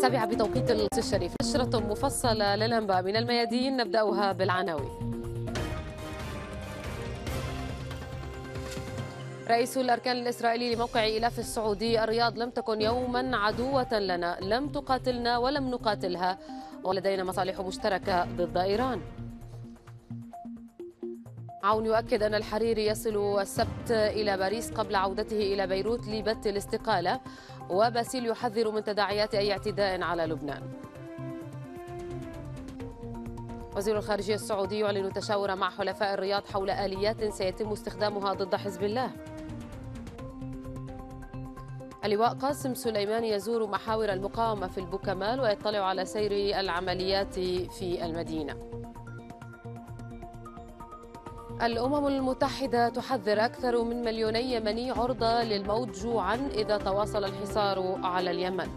السابعة بتوقيت القدس الشريف نشرة مفصلة للأنباء من الميادين نبدأها بالعناوين رئيس الأركان الإسرائيلي لموقع إلاف السعودي الرياض لم تكن يوما عدوة لنا لم تقاتلنا ولم نقاتلها ولدينا مصالح مشتركة ضد إيران عون يؤكد أن الحريري يصل السبت إلى باريس قبل عودته إلى بيروت لبث الاستقالة وباسيل يحذر من تداعيات أي اعتداء على لبنان وزير الخارجية السعودي يعلن تشاور مع حلفاء الرياض حول آليات سيتم استخدامها ضد حزب الله اللواء قاسم سليمان يزور محاور المقاومة في البوكمال ويطلع على سير العمليات في المدينة الأمم المتحدة تحذر أكثر من مليوني يمني عرضة للموت جوعا إذا تواصل الحصار على اليمن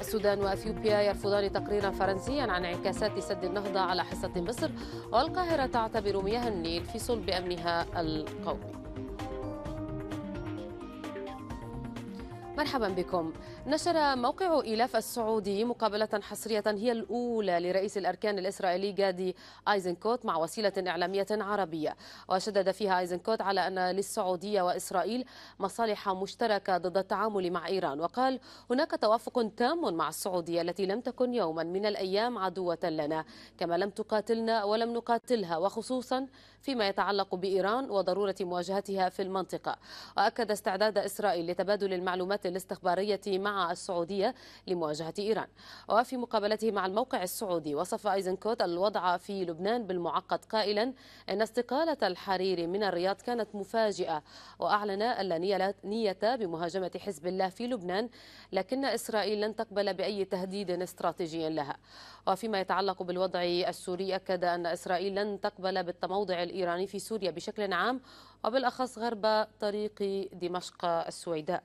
السودان وأثيوبيا يرفضان تقريرا فرنسيا عن انعكاسات سد النهضة على حصة مصر والقاهرة تعتبر مياه النيل في صلب أمنها القومي مرحبا بكم نشر موقع إيلاف السعودي مقابلة حصرية هي الأولى لرئيس الأركان الإسرائيلي جادي آيزنكوت مع وسيلة إعلامية عربية وشدد فيها آيزنكوت على أن للسعودية وإسرائيل مصالح مشتركة ضد التعامل مع إيران وقال هناك توافق تام مع السعودية التي لم تكن يوما من الأيام عدوة لنا كما لم تقاتلنا ولم نقاتلها وخصوصا فيما يتعلق بإيران وضرورة مواجهتها في المنطقة وأكد استعداد إسرائيل لتبادل المعلومات الاستخبارية مع السعودية لمواجهة إيران وفي مقابلته مع الموقع السعودي وصف أيزنكوت الوضع في لبنان بالمعقد قائلا إن استقالة الحريري من الرياض كانت مفاجئة وأعلن لا نية بمهاجمة حزب الله في لبنان لكن إسرائيل لن تقبل بأي تهديد استراتيجي لها وفيما يتعلق بالوضع السوري أكد أن إسرائيل لن تقبل بالتموضع الإيراني في سوريا بشكل عام وبالأخص غرب طريق دمشق السويداء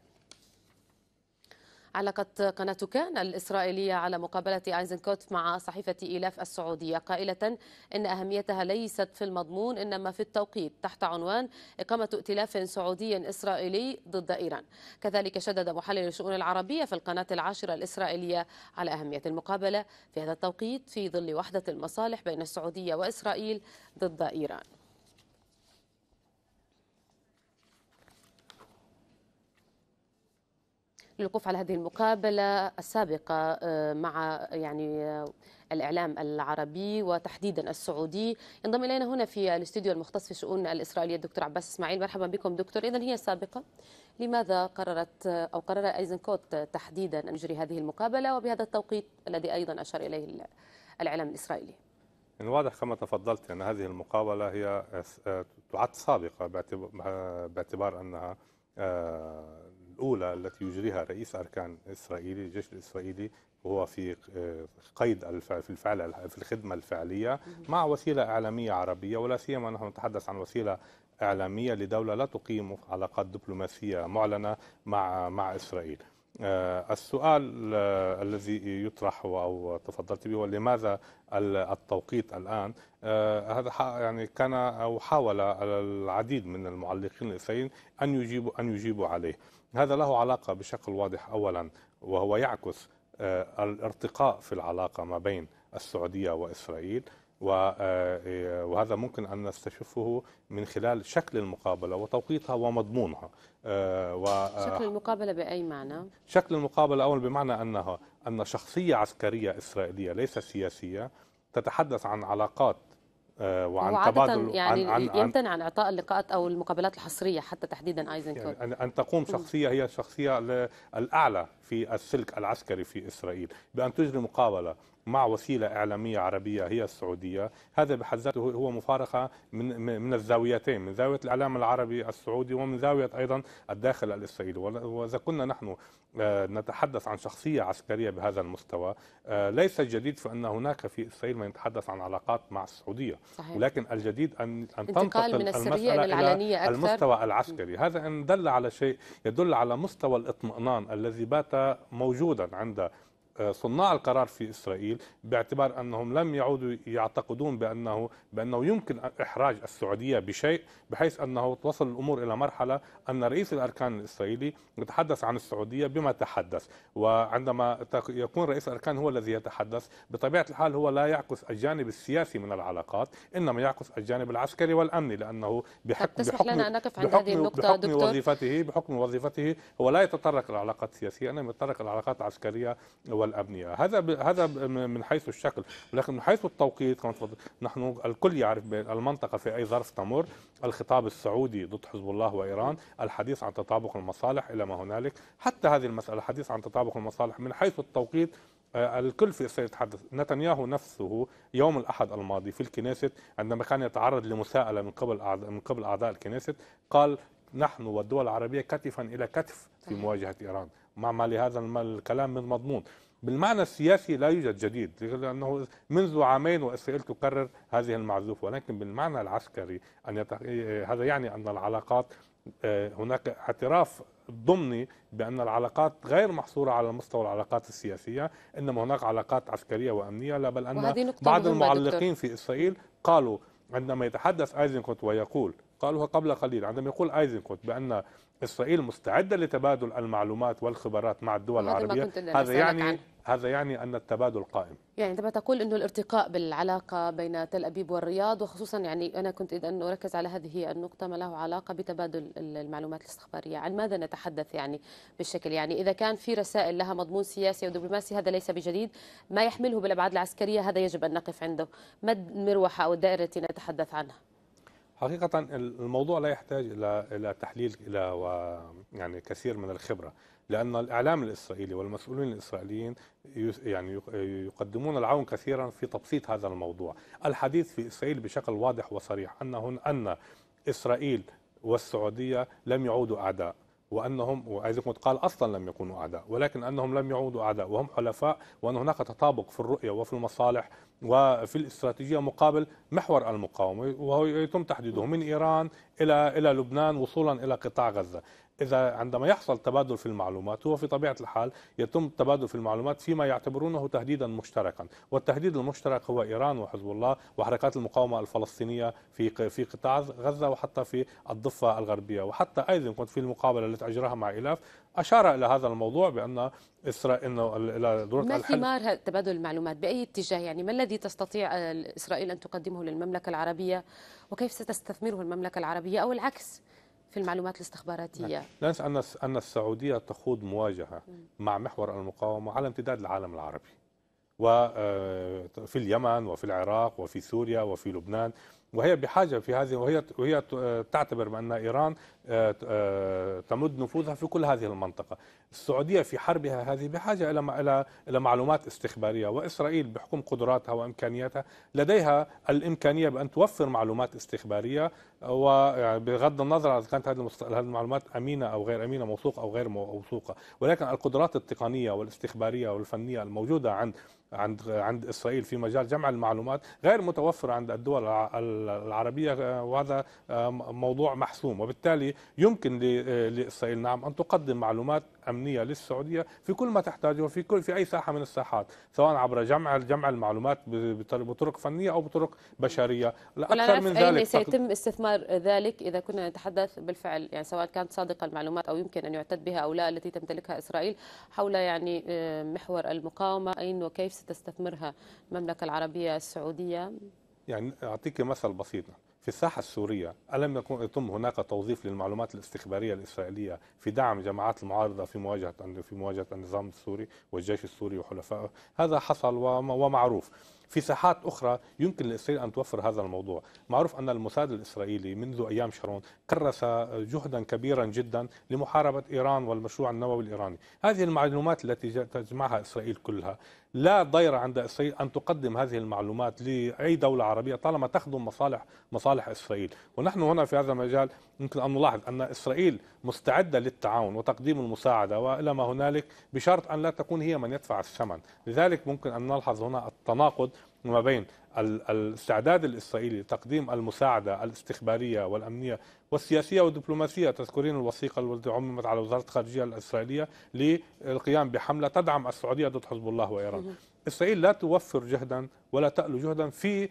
علقت قناة كان الإسرائيلية على مقابلة أيزنكوت مع صحيفة إيلاف السعودية قائلة إن أهميتها ليست في المضمون إنما في التوقيت تحت عنوان إقامة ائتلاف سعودي إسرائيلي ضد إيران كذلك شدد محلل الشؤون العربية في القناة العاشرة الإسرائيلية على أهمية المقابلة في هذا التوقيت في ظل وحدة المصالح بين السعودية وإسرائيل ضد إيران للوقوف على هذه المقابلة السابقة آه، مع يعني آه، الإعلام العربي وتحديدا السعودي ينضم إلينا هنا في الاستوديو المختص في الشؤون الإسرائيلية الدكتور عباس إسماعيل مرحبا بكم دكتور إذا هي السابقة لماذا قررت أو قرر أيزنكوت تحديدا أن يجري هذه المقابلة وبهذا التوقيت الذي أيضا أشار إليه الإعلام الإسرائيلي من الواضح كما تفضلت أن هذه المقابلة هي آه، تعد سابقة باعتبار أنها الأولى التي يجريها رئيس أركان إسرائيلي الجيش الإسرائيلي وهو في آه، قيد في الفعل في الخدمة الفعلية مع وسيلة إعلامية عربية ولا سيما نحن نتحدث عن وسيلة إعلامية لدولة لا تقيم علاقات دبلوماسية معلنة مع مع إسرائيل آه، السؤال آه، الذي يطرح او تفضلت به لماذا التوقيت الان هذا يعني كان او حاول العديد من المعلقين الاسرائيليين ان يجيبوا ان يجيبوا عليه هذا له علاقة بشكل واضح أولا وهو يعكس آه، الارتقاء في العلاقة ما بين السعودية وإسرائيل آه، آه، وهذا ممكن أن نستشفه من خلال شكل المقابلة وتوقيتها ومضمونها و شكل المقابلة بأي معنى؟ شكل المقابلة أول بمعنى أنها أن شخصية عسكرية إسرائيلية ليس سياسية تتحدث عن علاقات آه، وعن تبادل يعني عن عن يمتنع عن اعطاء اللقاءات او المقابلات الحصريه حتى تحديدا ايزنكوت يعني ان تقوم شخصيه هي الشخصيه الاعلى في السلك العسكري في إسرائيل بأن تجري مقابلة مع وسيلة إعلامية عربية هي السعودية هذا بحد ذاته هو مفارقة من, من الزاويتين من زاوية الإعلام العربي السعودي ومن زاوية أيضا الداخل الإسرائيلي وإذا كنا نحن آه، نتحدث عن شخصية عسكرية بهذا المستوى آه، ليس الجديد في أن هناك في إسرائيل من يتحدث عن علاقات مع السعودية صحيح. ولكن الجديد أن أن تنتقل من المسألة إلى أكثر. المستوى العسكري هذا إن دل على شيء يدل على مستوى الاطمئنان الذي بات موجودا عند آه، صناع القرار في اسرائيل باعتبار انهم لم يعودوا يعتقدون بانه بانه يمكن احراج السعوديه بشيء بحيث انه توصل الامور الى مرحله ان رئيس الاركان الاسرائيلي يتحدث عن السعوديه بما تحدث وعندما يكون رئيس الاركان هو الذي يتحدث بطبيعه الحال هو لا يعكس الجانب السياسي من العلاقات انما يعكس الجانب العسكري والامني لانه بحكم تسمح بحكم لنا ان نقف عند هذه النقطه بحكم دكتور وظيفته بحكم وظيفته هو لا يتطرق للعلاقات السياسيه انما يتطرق للعلاقات العسكريه والابنيه هذا ب... هذا ب... من حيث الشكل ولكن من حيث التوقيت كما نحن الكل يعرف المنطقه في اي ظرف تمر الخطاب السعودي ضد حزب الله وايران الحديث عن تطابق المصالح الى ما هنالك حتى هذه المساله الحديث عن تطابق المصالح من حيث التوقيت آه، الكل في سيتحدث نتنياهو نفسه يوم الأحد الماضي في الكنيست عندما كان يتعرض لمساءلة من قبل من قبل أعضاء الكنيست قال نحن والدول العربية كتفا إلى كتف في مواجهة إيران مع ما لهذا الكلام من مضمون بالمعنى السياسي لا يوجد جديد لأنه منذ عامين وإسرائيل تكرر هذه المعزوف ولكن بالمعنى العسكري أن يتح... إيه، هذا يعني أن العلاقات آه، هناك اعتراف ضمني بأن العلاقات غير محصورة على مستوى العلاقات السياسية إنما هناك علاقات عسكرية وأمنية لا بل أن بعض المعلقين دكتور. في إسرائيل قالوا عندما يتحدث ايزنكوت ويقول قالوها قبل قليل عندما يقول ايزنكوت بان اسرائيل مستعده لتبادل المعلومات والخبرات مع الدول العربيه هذا يعني عنه. هذا يعني أن التبادل قائم يعني عندما تقول أنه الارتقاء بالعلاقة بين تل أبيب والرياض وخصوصا يعني أنا كنت إذا أن أركز على هذه النقطة ما له علاقة بتبادل المعلومات الاستخبارية عن ماذا نتحدث يعني بالشكل يعني إذا كان في رسائل لها مضمون سياسي ودبلوماسي هذا ليس بجديد ما يحمله بالأبعاد العسكرية هذا يجب أن نقف عنده ما المروحة أو الدائرة التي نتحدث عنها حقيقة الموضوع لا يحتاج إلى إلى تحليل إلى يعني كثير من الخبرة لأن الإعلام الإسرائيلي والمسؤولين الإسرائيليين يعني يقدمون العون كثيرا في تبسيط هذا الموضوع الحديث في إسرائيل بشكل واضح وصريح أنه أن إسرائيل والسعودية لم يعودوا أعداء وانهم وعايز قال اصلا لم يكونوا اعداء ولكن انهم لم يعودوا اعداء وهم حلفاء وان هناك تطابق في الرؤيه وفي المصالح وفي الاستراتيجيه مقابل محور المقاومه وهو يتم تحديده من ايران الى الى لبنان وصولا الى قطاع غزه إذا عندما يحصل تبادل في المعلومات هو في طبيعة الحال يتم تبادل في المعلومات فيما يعتبرونه تهديدا مشتركا والتهديد المشترك هو إيران وحزب الله وحركات المقاومة الفلسطينية في في قطاع غزة وحتى في الضفة الغربية وحتى أيضا كنت في المقابلة التي أجراها مع إلاف أشار إلى هذا الموضوع بأن إسرائيل إنه إلى ضرورة ما الحل ثمار تبادل المعلومات بأي اتجاه يعني ما الذي تستطيع آه، إسرائيل أن تقدمه للمملكة العربية وكيف ستستثمره المملكة العربية أو العكس في المعلومات الاستخباراتية نعم. لا ننسى أن السعودية تخوض مواجهة مع محور المقاومة على امتداد العالم العربي وفي آه، اليمن وفي العراق وفي سوريا وفي لبنان وهي بحاجه في هذه وهي وهي آه، تعتبر بان ايران آه، آه، تمد نفوذها في كل هذه المنطقه. السعوديه في حربها هذه بحاجه الى الى الى معلومات استخباريه واسرائيل بحكم قدراتها وامكانياتها لديها الامكانيه بان توفر معلومات استخباريه وبغض النظر اذا كانت هذه المعلومات امينه او غير امينه موثوقه او غير موثوقه، ولكن القدرات التقنيه والاستخباريه والفنيه الموجوده عند عند عند اسرائيل في مجال جمع المعلومات غير متوفر عند الدول العربيه آه، وهذا آه، موضوع محسوم وبالتالي يمكن آه، لاسرائيل نعم ان تقدم معلومات امنيه للسعوديه في كل ما تحتاجه في كل في اي ساحه من الساحات سواء عبر جمع جمع المعلومات بطرق فنيه او بطرق بشريه لا اكثر من ذلك سيتم استثمار ذلك اذا كنا نتحدث بالفعل يعني سواء كانت صادقه المعلومات او يمكن ان يعتد بها او لا التي تمتلكها اسرائيل حول يعني آه، محور المقاومه اين وكيف ستستثمرها المملكه العربيه السعوديه يعني اعطيك مثل بسيط في الساحة السورية ألم يكن يتم هناك توظيف للمعلومات الاستخبارية الإسرائيلية في دعم جماعات المعارضة في مواجهة في مواجهة النظام السوري والجيش السوري وحلفائه هذا حصل ومعروف في ساحات أخرى يمكن لإسرائيل أن توفر هذا الموضوع معروف أن الموساد الإسرائيلي منذ أيام شارون كرس جهدا كبيرا جدا لمحاربة إيران والمشروع النووي الإيراني هذه المعلومات التي تجمعها إسرائيل كلها لا ضير عند اسرائيل ان تقدم هذه المعلومات لاي دوله عربيه طالما تخدم مصالح مصالح اسرائيل، ونحن هنا في هذا المجال يمكن ان نلاحظ ان اسرائيل مستعده للتعاون وتقديم المساعده والى ما هنالك بشرط ان لا تكون هي من يدفع الثمن، لذلك ممكن ان نلحظ هنا التناقض ما بين الاستعداد الإسرائيلي لتقديم المساعدة الاستخبارية والأمنية والسياسية والدبلوماسية تذكرين الوثيقة التي عممت على وزارة الخارجية الإسرائيلية للقيام بحملة تدعم السعودية ضد حزب الله وإيران إسرائيل لا توفر جهدا ولا تألو جهدا في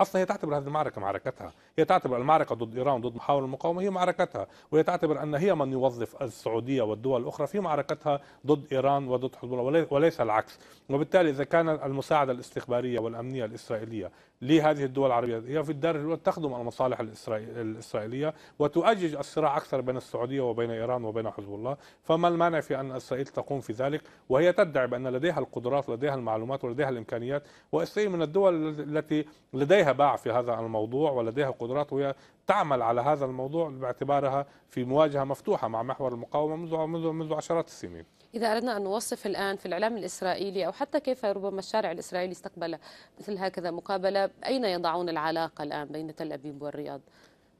اصلا هي تعتبر هذه المعركه معركتها، هي تعتبر المعركه ضد ايران ضد محاوله المقاومه هي معركتها، وهي تعتبر ان هي من يوظف السعوديه والدول الاخرى في معركتها ضد ايران وضد حزب الله وليس العكس، وبالتالي اذا كان المساعده الاستخباريه والامنيه الاسرائيليه لهذه الدول العربية هي في الدار الأولى تخدم المصالح الإسرائيلية وتؤجج الصراع أكثر بين السعودية وبين إيران وبين حزب الله فما المانع في أن إسرائيل تقوم في ذلك وهي تدعي بأن لديها القدرات لديها المعلومات ولديها الإمكانيات وإسرائيل من الدول التي لديها باع في هذا الموضوع ولديها قدرات وهي تعمل على هذا الموضوع باعتبارها في مواجهة مفتوحة مع محور المقاومة منذ منذ عشرات السنين إذا أردنا أن نوصف الآن في الإعلام الإسرائيلي أو حتى كيف ربما الشارع الإسرائيلي استقبل مثل هكذا مقابلة أين يضعون العلاقة الآن بين تل أبيب والرياض؟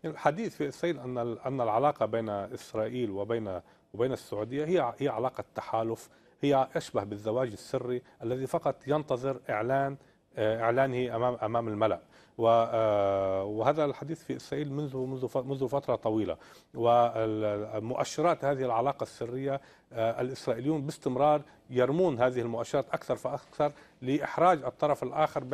الحديث في إسرائيل أن أن العلاقة بين إسرائيل وبين وبين السعودية هي هي علاقة تحالف هي أشبه بالزواج السري الذي فقط ينتظر إعلان آه، إعلانه أمام أمام الملأ آه، وهذا الحديث في اسرائيل منذ منذ منذ فتره طويله ومؤشرات هذه العلاقه السريه آه، الاسرائيليون باستمرار يرمون هذه المؤشرات اكثر فاكثر لاحراج الطرف الاخر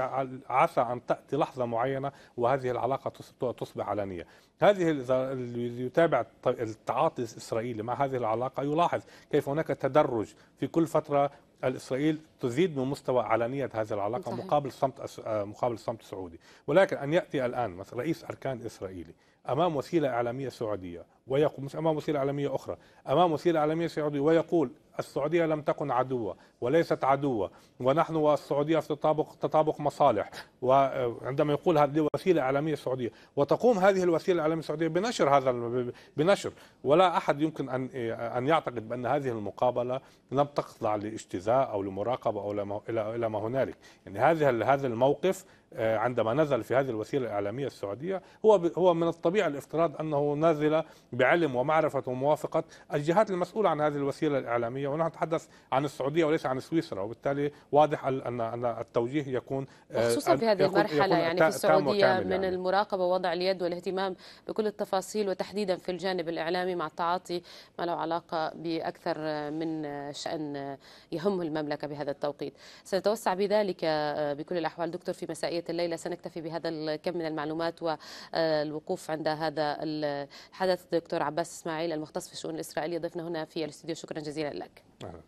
عسى ان تاتي لحظه معينه وهذه العلاقه تصبح علنيه. هذه اللي يتابع التعاطي الاسرائيلي مع هذه العلاقه يلاحظ كيف هناك تدرج في كل فتره الإسرائيل تزيد من مستوى علنية هذه العلاقة صحيح. مقابل صمت آه، مقابل صمت سعودي ولكن أن يأتي الآن رئيس أركان إسرائيلي أمام وسيلة إعلامية سعودية ويقول امام وسيله اعلاميه اخرى، امام وسيله اعلاميه سعوديه ويقول السعوديه لم تكن عدوه وليست عدوه ونحن والسعوديه في تطابق تطابق مصالح وعندما يقول هذه وسيله اعلاميه سعوديه وتقوم هذه الوسيله الاعلاميه السعوديه بنشر هذا بنشر ولا احد يمكن ان ان يعتقد بان هذه المقابله لم تخضع لاجتزاء او لمراقبه او الى الى ما هنالك، يعني هذا هذا الموقف آه، عندما نزل في هذه الوسيله الاعلاميه السعوديه هو هو من الطبيعي الافتراض انه نزل بعلم ومعرفة وموافقة الجهات المسؤولة عن هذه الوسيلة الإعلامية ونحن نتحدث عن السعودية وليس عن سويسرا وبالتالي واضح أن أن التوجيه يكون آه، خصوصا في هذه المرحلة يعني في السعودية من يعني. المراقبة ووضع اليد والاهتمام بكل التفاصيل وتحديدا في الجانب الإعلامي مع التعاطي ما له علاقة بأكثر من شأن يهم المملكة بهذا التوقيت سنتوسع بذلك آه، بكل الأحوال دكتور في مسائية الليلة سنكتفي بهذا الكم من المعلومات والوقوف عند هذا الحدث الدكتور عباس اسماعيل المختص في الشؤون الاسرائيليه ضيفنا هنا في الاستوديو شكرا جزيلا لك أهلا.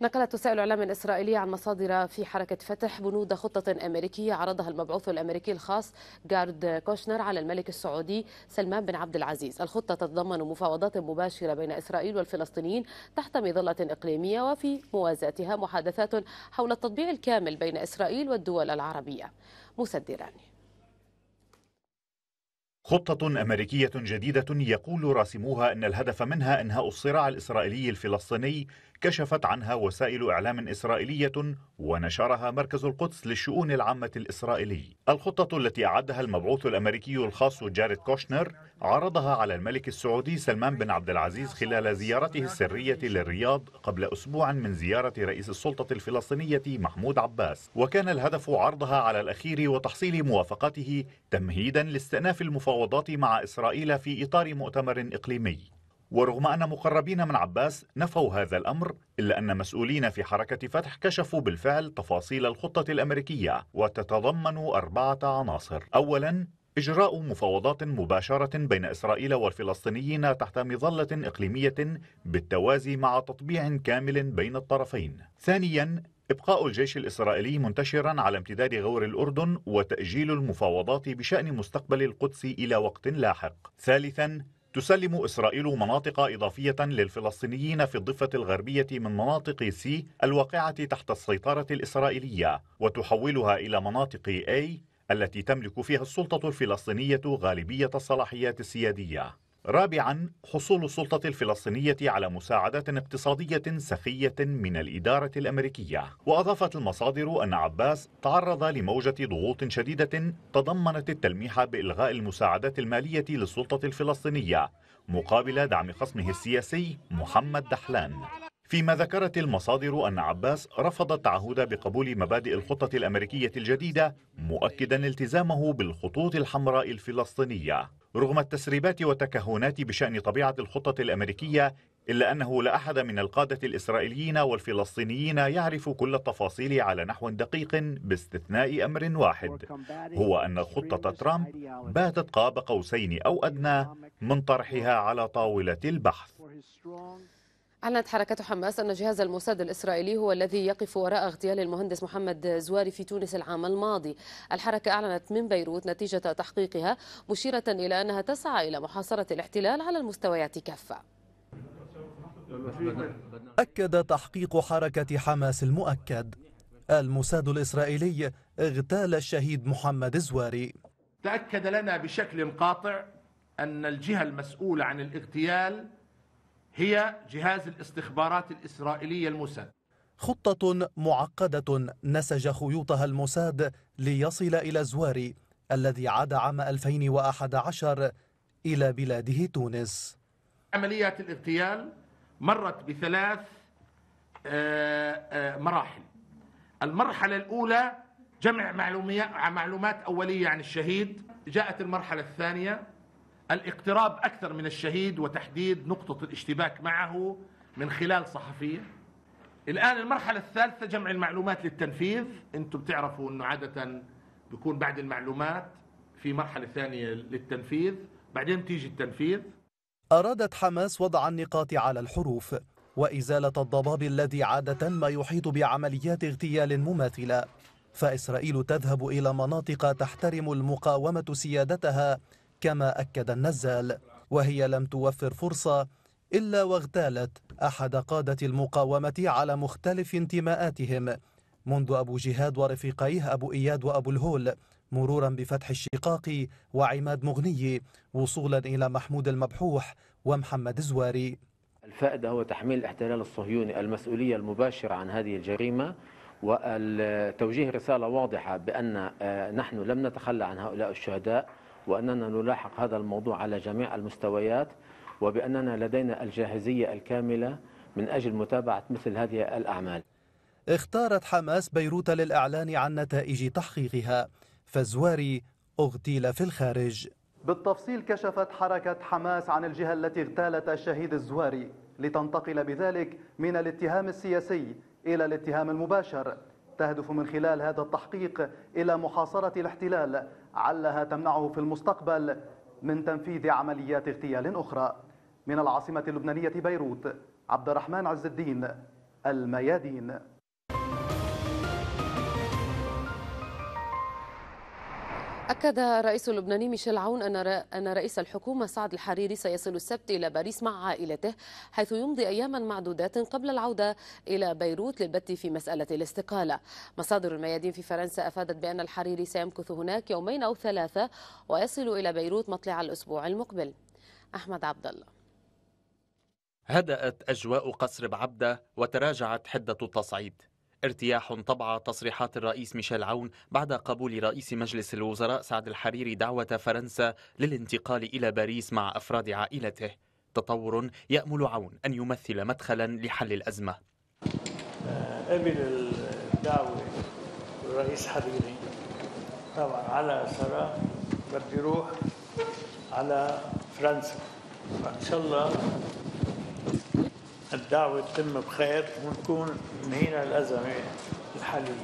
نقلت وسائل اعلام اسرائيليه عن مصادر في حركه فتح بنود خطه امريكيه عرضها المبعوث الامريكي الخاص جارد كوشنر على الملك السعودي سلمان بن عبد العزيز، الخطه تتضمن مفاوضات مباشره بين اسرائيل والفلسطينيين تحت مظله اقليميه وفي موازاتها محادثات حول التطبيع الكامل بين اسرائيل والدول العربيه. مسدراني خطة أمريكية جديدة يقول راسموها أن الهدف منها إنهاء الصراع الإسرائيلي الفلسطيني كشفت عنها وسائل إعلام إسرائيلية ونشرها مركز القدس للشؤون العامة الإسرائيلي الخطة التي أعدها المبعوث الأمريكي الخاص جاريد كوشنر عرضها على الملك السعودي سلمان بن عبد العزيز خلال زيارته السرية للرياض قبل أسبوع من زيارة رئيس السلطة الفلسطينية محمود عباس وكان الهدف عرضها على الأخير وتحصيل موافقته تمهيدا لاستئناف المفاوضات مع إسرائيل في إطار مؤتمر إقليمي ورغم أن مقربين من عباس نفوا هذا الأمر إلا أن مسؤولين في حركة فتح كشفوا بالفعل تفاصيل الخطة الأمريكية وتتضمن أربعة عناصر أولا إجراء مفاوضات مباشرة بين إسرائيل والفلسطينيين تحت مظلة إقليمية بالتوازي مع تطبيع كامل بين الطرفين. ثانياً إبقاء الجيش الإسرائيلي منتشرا على امتداد غور الأردن وتأجيل المفاوضات بشأن مستقبل القدس إلى وقت لاحق. ثالثاً تسلم إسرائيل مناطق إضافية للفلسطينيين في الضفة الغربية من مناطق سي الواقعة تحت السيطرة الإسرائيلية وتحولها إلى مناطق أي التي تملك فيها السلطة الفلسطينية غالبية الصلاحيات السيادية رابعا حصول السلطة الفلسطينية على مساعدات اقتصادية سخية من الإدارة الأمريكية وأضافت المصادر أن عباس تعرض لموجة ضغوط شديدة تضمنت التلميح بإلغاء المساعدات المالية للسلطة الفلسطينية مقابل دعم خصمه السياسي محمد دحلان فيما ذكرت المصادر أن عباس رفض التعهد بقبول مبادئ الخطة الأمريكية الجديدة مؤكدا التزامه بالخطوط الحمراء الفلسطينية رغم التسريبات والتكهنات بشأن طبيعة الخطة الأمريكية إلا أنه لا أحد من القادة الإسرائيليين والفلسطينيين يعرف كل التفاصيل على نحو دقيق باستثناء أمر واحد هو أن خطة ترامب باتت قاب قوسين أو أدنى من طرحها على طاولة البحث أعلنت حركة حماس أن جهاز الموساد الإسرائيلي هو الذي يقف وراء اغتيال المهندس محمد زواري في تونس العام الماضي الحركة أعلنت من بيروت نتيجة تحقيقها مشيرة إلى أنها تسعى إلى محاصرة الاحتلال على المستويات كافة أكد تحقيق حركة حماس المؤكد الموساد الإسرائيلي اغتال الشهيد محمد زواري تأكد لنا بشكل قاطع أن الجهة المسؤولة عن الاغتيال هي جهاز الاستخبارات الإسرائيلية الموساد خطة معقدة نسج خيوطها الموساد ليصل إلى زواري الذي عاد عام 2011 إلى بلاده تونس عمليات الاغتيال مرت بثلاث آه، آه، مراحل المرحلة الأولى جمع معلومات أولية عن الشهيد جاءت المرحلة الثانية الاقتراب أكثر من الشهيد وتحديد نقطة الاشتباك معه من خلال صحفية الآن المرحلة الثالثة جمع المعلومات للتنفيذ أنتم بتعرفوا أنه عادة بيكون بعد المعلومات في مرحلة ثانية للتنفيذ بعدين تيجي التنفيذ أرادت حماس وضع النقاط على الحروف وإزالة الضباب الذي عادة ما يحيط بعمليات اغتيال مماثلة فإسرائيل تذهب إلى مناطق تحترم المقاومة سيادتها كما أكد النزال وهي لم توفر فرصة إلا واغتالت أحد قادة المقاومة على مختلف انتماءاتهم منذ أبو جهاد ورفيقيه أبو إياد وأبو الهول مرورا بفتح الشقاقي وعماد مغني وصولا إلى محمود المبحوح ومحمد الزواري الفائدة هو تحميل الاحتلال الصهيوني المسؤولية المباشرة عن هذه الجريمة وتوجيه رسالة واضحة بأن آه، نحن لم نتخلى عن هؤلاء الشهداء وأننا نلاحق هذا الموضوع على جميع المستويات وبأننا لدينا الجاهزية الكاملة من أجل متابعة مثل هذه الأعمال اختارت حماس بيروت للإعلان عن نتائج تحقيقها فالزواري اغتيل في الخارج بالتفصيل كشفت حركة حماس عن الجهة التي اغتالت الشهيد الزواري لتنتقل بذلك من الاتهام السياسي إلى الاتهام المباشر تهدف من خلال هذا التحقيق إلى محاصرة الاحتلال علها تمنعه في المستقبل من تنفيذ عمليات اغتيال أخرى من العاصمة اللبنانية بيروت عبد الرحمن عز الدين الميادين أكد الرئيس اللبناني ميشيل عون أن رئيس الحكومة سعد الحريري سيصل السبت إلى باريس مع عائلته حيث يمضي أياما معدودات قبل العودة إلى بيروت للبت في مسألة الاستقالة مصادر الميادين في فرنسا أفادت بأن الحريري سيمكث هناك يومين أو ثلاثة ويصل إلى بيروت مطلع الأسبوع المقبل أحمد عبد الله هدأت أجواء قصر بعبدة وتراجعت حدة التصعيد ارتياح طبع تصريحات الرئيس ميشيل عون بعد قبول رئيس مجلس الوزراء سعد الحريري دعوة فرنسا للانتقال إلى باريس مع أفراد عائلته تطور يأمل عون أن يمثل مدخلا لحل الأزمة قبل آه، الدعوة الرئيس حريري طبعا على سرى بدي يروح على فرنسا إن شاء الله الدعوة تتم بخير ونكون نهينا الأزمة الحالية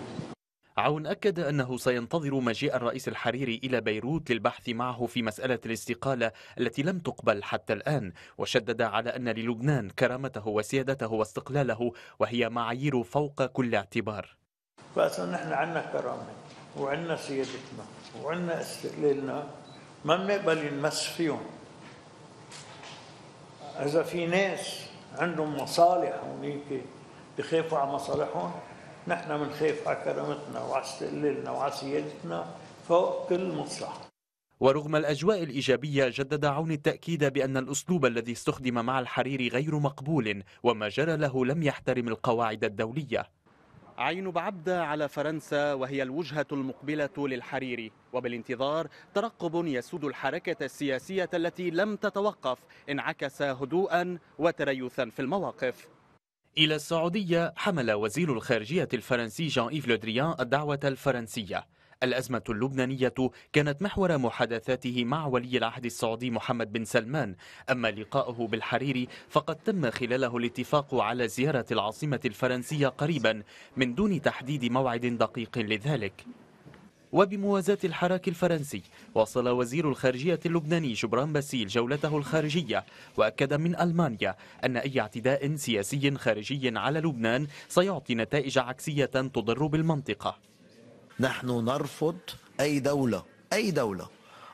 عون أكد أنه سينتظر مجيء الرئيس الحريري إلى بيروت للبحث معه في مسألة الاستقالة التي لم تقبل حتى الآن وشدد على أن للبنان كرامته وسيادته واستقلاله وهي معايير فوق كل اعتبار فأصلا نحن عنا كرامة وعنا سيادتنا وعنا استقلالنا ما بنقبل نمس فيهم إذا في ناس عندهم مصالح هونيك بخافوا على مصالحهم نحن بنخاف على كرامتنا وعلى استقلالنا وعلى سيادتنا فوق كل مصلحة ورغم الأجواء الإيجابية جدد عون التأكيد بأن الأسلوب الذي استخدم مع الحريري غير مقبول وما جرى له لم يحترم القواعد الدولية عين بعبدة على فرنسا وهي الوجهة المقبلة للحريري وبالانتظار ترقب يسود الحركة السياسية التي لم تتوقف انعكس هدوءا وتريثا في المواقف إلى السعودية حمل وزير الخارجية الفرنسي جان إيف لودريان الدعوة الفرنسية الأزمة اللبنانية كانت محور محادثاته مع ولي العهد السعودي محمد بن سلمان أما لقائه بالحريري فقد تم خلاله الاتفاق على زيارة العاصمة الفرنسية قريبا من دون تحديد موعد دقيق لذلك وبموازاة الحراك الفرنسي واصل وزير الخارجية اللبناني جبران باسيل جولته الخارجية وأكد من ألمانيا أن أي اعتداء سياسي خارجي على لبنان سيعطي نتائج عكسية تضر بالمنطقة نحن نرفض أي دولة أي دولة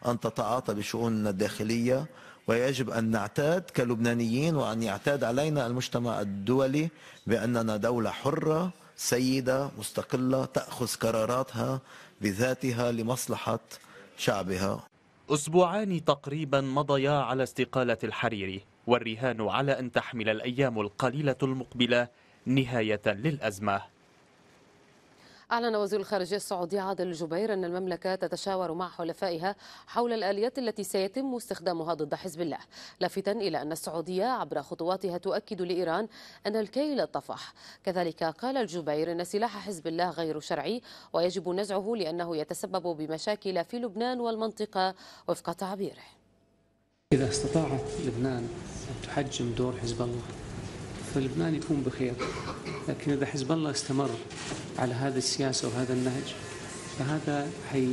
أن تتعاطى بشؤوننا الداخلية ويجب أن نعتاد كلبنانيين وأن يعتاد علينا المجتمع الدولي بأننا دولة حرة سيدة مستقلة تأخذ قراراتها بذاتها لمصلحة شعبها أسبوعان تقريبا مضيا على استقالة الحريري والرهان على أن تحمل الأيام القليلة المقبلة نهاية للأزمة أعلن وزير الخارجية السعودي عادل الجبير أن المملكة تتشاور مع حلفائها حول الآليات التي سيتم استخدامها ضد حزب الله لافتا إلى أن السعودية عبر خطواتها تؤكد لإيران أن الكيل طفح كذلك قال الجبير أن سلاح حزب الله غير شرعي ويجب نزعه لأنه يتسبب بمشاكل في لبنان والمنطقة وفق تعبيره إذا استطاعت لبنان أن تحجم دور حزب الله فلبنان يكون بخير لكن إذا حزب الله استمر على هذه السياسة وهذا النهج فهذا حي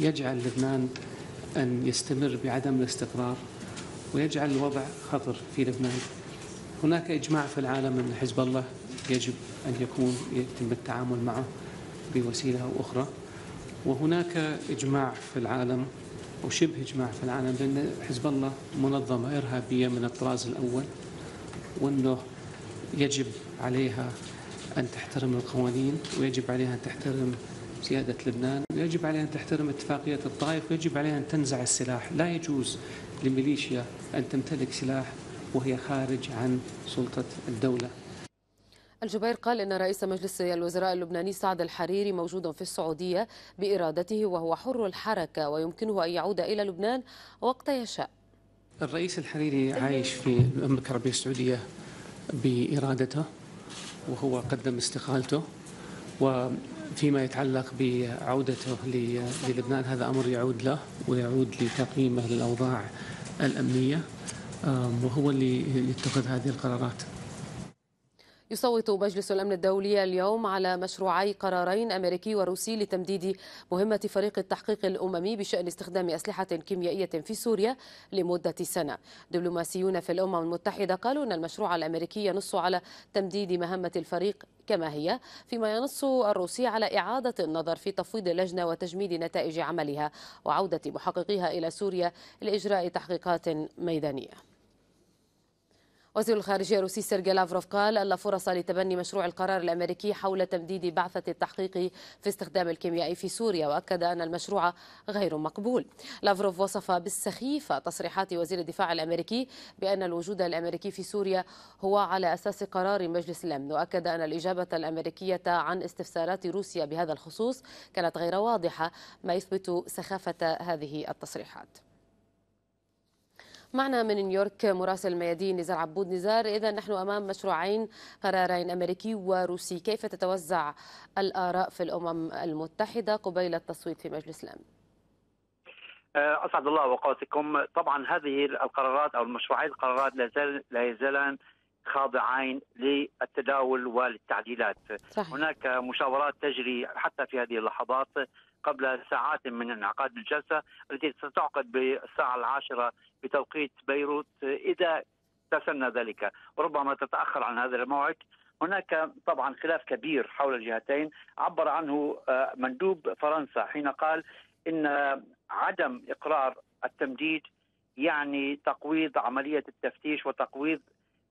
يجعل لبنان أن يستمر بعدم الاستقرار ويجعل الوضع خطر في لبنان هناك إجماع في العالم أن حزب الله يجب أن يكون يتم التعامل معه بوسيلة أو أخرى وهناك إجماع في العالم أو شبه إجماع في العالم بأن حزب الله منظمة إرهابية من الطراز الأول وأنه يجب عليها أن تحترم القوانين ويجب عليها أن تحترم سيادة لبنان ويجب عليها أن تحترم اتفاقية الطائف ويجب عليها أن تنزع السلاح لا يجوز لميليشيا أن تمتلك سلاح وهي خارج عن سلطة الدولة الجبير قال إن رئيس مجلس الوزراء اللبناني سعد الحريري موجود في السعودية بإرادته وهو حر الحركة ويمكنه أن يعود إلى لبنان وقت يشاء الرئيس الحريري عايش في المملكة العربية السعودية بإرادته وهو قدم استقالته وفيما يتعلق بعودته للبنان هذا أمر يعود له ويعود لتقييمه للأوضاع الأمنية وهو اللي يتخذ هذه القرارات يصوت مجلس الأمن الدولي اليوم على مشروعي قرارين أمريكي وروسي لتمديد مهمة فريق التحقيق الأممي بشأن استخدام أسلحة كيميائية في سوريا لمدة سنة دبلوماسيون في الأمم المتحدة قالوا أن المشروع الأمريكي ينص على تمديد مهمة الفريق كما هي فيما ينص الروسي على إعادة النظر في تفويض اللجنة وتجميد نتائج عملها وعودة محققيها إلى سوريا لإجراء تحقيقات ميدانية وزير الخارجية الروسي سيرجي لافروف قال أن فرص لتبني مشروع القرار الأمريكي حول تمديد بعثة التحقيق في استخدام الكيمياء في سوريا وأكد أن المشروع غير مقبول لافروف وصف بالسخيفة تصريحات وزير الدفاع الأمريكي بأن الوجود الأمريكي في سوريا هو على أساس قرار مجلس الأمن وأكد أن الإجابة الأمريكية عن استفسارات روسيا بهذا الخصوص كانت غير واضحة ما يثبت سخافة هذه التصريحات معنا من نيويورك مراسل ميادين نزار عبود نزار إذا نحن أمام مشروعين قرارين أمريكي وروسي كيف تتوزع الآراء في الأمم المتحدة قبيل التصويت في مجلس الأمن أه، اسعد الله اوقاتكم طبعا هذه القرارات او المشروعين القرارات لا لا يزالان خاضعين للتداول والتعديلات صحيح. هناك مشاورات تجري حتى في هذه اللحظات قبل ساعات من انعقاد الجلسة التي ستعقد بالساعة العاشرة بتوقيت بيروت إذا تسنى ذلك وربما تتأخر عن هذا الموعد هناك طبعا خلاف كبير حول الجهتين عبر عنه آه، مندوب فرنسا حين قال ان عدم اقرار التمديد يعني تقويض عمليه التفتيش وتقويض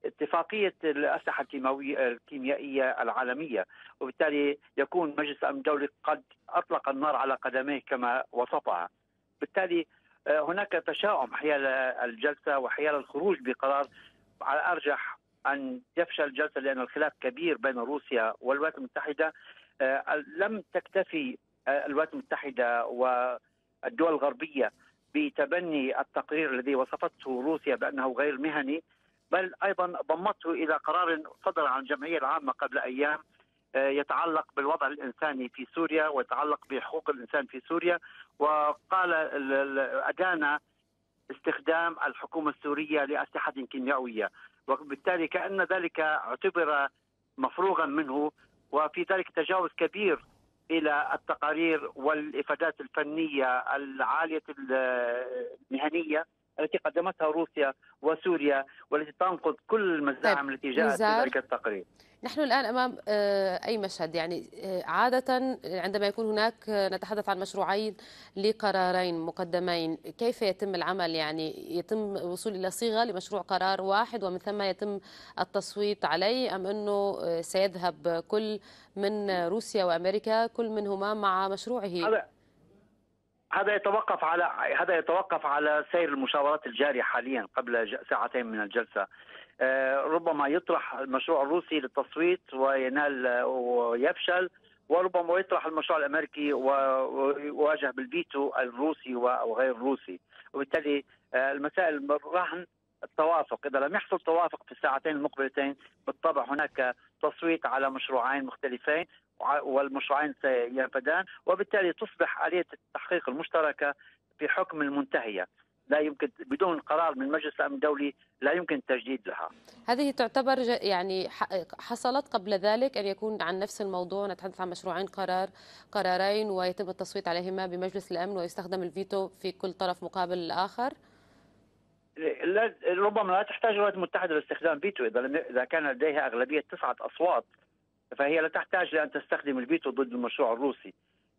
اتفاقية الأسلحة الكيماوية الكيميائية العالمية وبالتالي يكون مجلس الأمن الدولي قد أطلق النار على قدميه كما وصفها بالتالي آه، هناك تشاؤم حيال الجلسة وحيال الخروج بقرار على الأرجح أن يفشل الجلسة لأن الخلاف كبير بين روسيا والولايات المتحدة آه، لم تكتفي آه، الولايات المتحدة والدول الغربية بتبني التقرير الذي وصفته روسيا بأنه غير مهني بل أيضا ضمته إلى قرار صدر عن الجمعية العامة قبل أيام آه، يتعلق بالوضع الانساني في سوريا ويتعلق بحقوق الانسان في سوريا وقال ادان استخدام الحكومه السوريه لاسلحه كيميائيه وبالتالي كان ذلك اعتبر مفروغا منه وفي ذلك تجاوز كبير الى التقارير والافادات الفنيه العاليه المهنيه التي قدمتها روسيا وسوريا والتي تنقض كل المزاعم طيب. التي جاءت في ذلك التقرير نحن الآن أمام آه، أي مشهد يعني آه، عادة عندما يكون هناك آه، نتحدث عن مشروعين لقرارين مقدمين كيف يتم العمل يعني يتم الوصول إلى صيغة لمشروع قرار واحد ومن ثم يتم التصويت عليه أم أنه سيذهب كل من روسيا وأمريكا كل منهما مع مشروعه هذا يتوقف على هذا يتوقف على سير المشاورات الجارية حاليا قبل ساعتين من الجلسة آه، ربما يطرح المشروع الروسي للتصويت وينال ويفشل وربما يطرح المشروع الامريكي ويواجه بالفيتو الروسي وغير الروسي وبالتالي آه، المسائل الرهن التوافق اذا لم يحصل توافق في الساعتين المقبلتين بالطبع هناك تصويت على مشروعين مختلفين والمشروعين سينفدان وبالتالي تصبح آلية التحقيق المشتركة في حكم المنتهية لا يمكن بدون قرار من مجلس الامن الدولي لا يمكن تجديد لها. هذه تعتبر يعني حصلت قبل ذلك ان يكون عن نفس الموضوع نتحدث عن مشروعين قرار قرارين ويتم التصويت عليهما بمجلس الامن ويستخدم الفيتو في كل طرف مقابل الاخر. ربما لا تحتاج الولايات المتحده لاستخدام فيتو اذا اذا كان لديها اغلبيه تسعه اصوات فهي لا تحتاج لأن تستخدم الفيتو ضد المشروع الروسي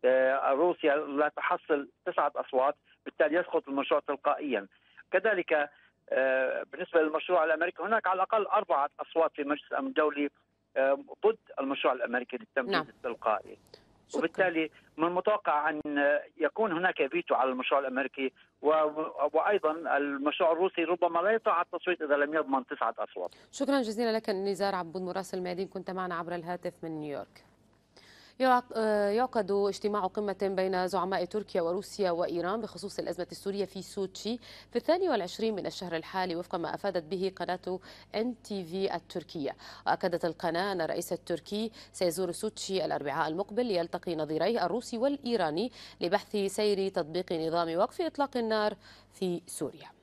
آه، روسيا لا تحصل تسعة أصوات بالتالي يسقط المشروع تلقائيا كذلك آه، بالنسبة للمشروع الأمريكي هناك على الأقل أربعة أصوات في مجلس الأمن الدولي آه، ضد المشروع الأمريكي للتمديد نعم. التلقائي وبالتالي من المتوقع ان يكون هناك فيتو على المشروع الامريكي و... وايضا المشروع الروسي ربما لا يطلع على التصويت اذا لم يضمن تسعه اصوات. شكرا جزيلا لك النزار عبود مراسل ميادين كنت معنا عبر الهاتف من نيويورك. آه، يعقد اجتماع قمة بين زعماء تركيا وروسيا وإيران بخصوص الأزمة السورية في سوتشي في الثاني والعشرين من الشهر الحالي وفق ما أفادت به قناة ان تي في التركية وأكدت القناة أن الرئيس التركي سيزور سوتشي الأربعاء المقبل ليلتقي نظيريه الروسي والإيراني لبحث سير تطبيق نظام وقف إطلاق النار في سوريا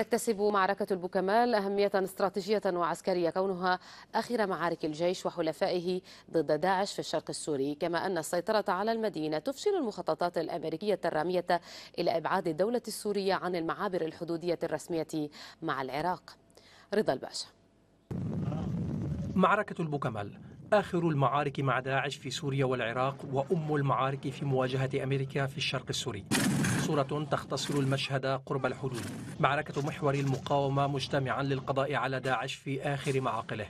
تكتسب معركة البوكمال أهمية استراتيجية وعسكرية كونها آخر معارك الجيش وحلفائه ضد داعش في الشرق السوري كما أن السيطرة على المدينة تفشل المخططات الأمريكية الرامية إلى إبعاد الدولة السورية عن المعابر الحدودية الرسمية مع العراق رضا الباشا معركة البوكمال آخر المعارك مع داعش في سوريا والعراق وأم المعارك في مواجهة أمريكا في الشرق السوري صورة تختصر المشهد قرب الحدود معركة محور المقاومة مجتمعا للقضاء على داعش في آخر معاقله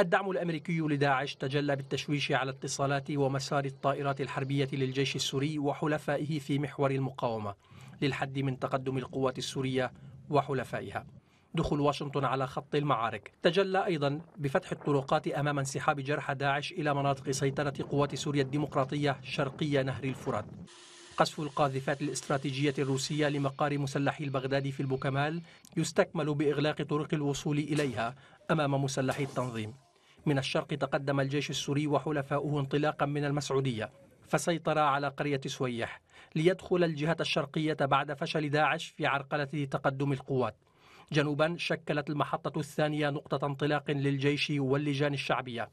الدعم الأمريكي لداعش تجلى بالتشويش على اتصالات ومسار الطائرات الحربية للجيش السوري وحلفائه في محور المقاومة للحد من تقدم القوات السورية وحلفائها دخول واشنطن على خط المعارك تجلى أيضا بفتح الطرقات أمام انسحاب جرحى داعش إلى مناطق سيطرة قوات سوريا الديمقراطية شرقي نهر الفرات قصف القاذفات الاستراتيجية الروسية لمقار مسلحي البغدادي في البوكمال يستكمل بإغلاق طرق الوصول إليها أمام مسلحي التنظيم من الشرق تقدم الجيش السوري وحلفاؤه انطلاقا من المسعودية فسيطر على قرية سويح ليدخل الجهة الشرقية بعد فشل داعش في عرقلة تقدم القوات جنوبا شكلت المحطة الثانية نقطة انطلاق للجيش واللجان الشعبية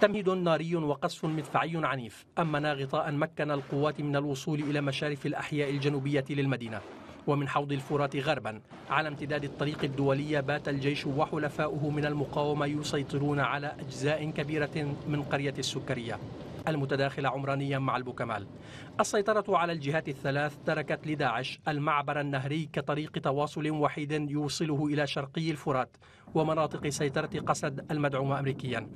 تمهيد ناري وقصف مدفعي عنيف أمن غطاء مكن القوات من الوصول إلى مشارف الأحياء الجنوبية للمدينة ومن حوض الفرات غربا على امتداد الطريق الدولي بات الجيش وحلفاؤه من المقاومة يسيطرون على أجزاء كبيرة من قرية السكرية المتداخلة عمرانيا مع البوكمال السيطرة على الجهات الثلاث تركت لداعش المعبر النهري كطريق تواصل وحيد يوصله إلى شرقي الفرات ومناطق سيطرة قسد المدعومة أمريكيا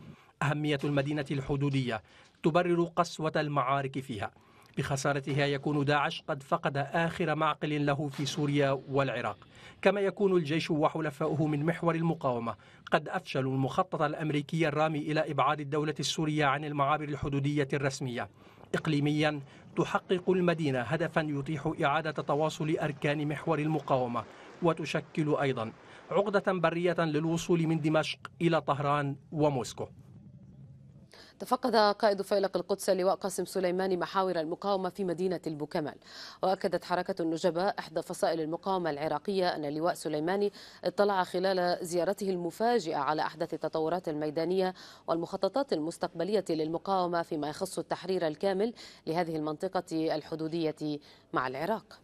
أهمية المدينة الحدودية تبرر قسوة المعارك فيها بخسارتها يكون داعش قد فقد آخر معقل له في سوريا والعراق كما يكون الجيش وحلفاؤه من محور المقاومة قد أفشلوا المخطط الأمريكي الرامي إلى إبعاد الدولة السورية عن المعابر الحدودية الرسمية إقليميا تحقق المدينة هدفا يتيح إعادة تواصل أركان محور المقاومة وتشكل أيضا عقدة برية للوصول من دمشق إلى طهران وموسكو تفقد قائد فيلق القدس لواء قاسم سليماني محاور المقاومة في مدينة البوكمال وأكدت حركة النجباء إحدى فصائل المقاومة العراقية أن اللواء سليماني اطلع خلال زيارته المفاجئة على أحدث التطورات الميدانية والمخططات المستقبلية للمقاومة فيما يخص التحرير الكامل لهذه المنطقة الحدودية مع العراق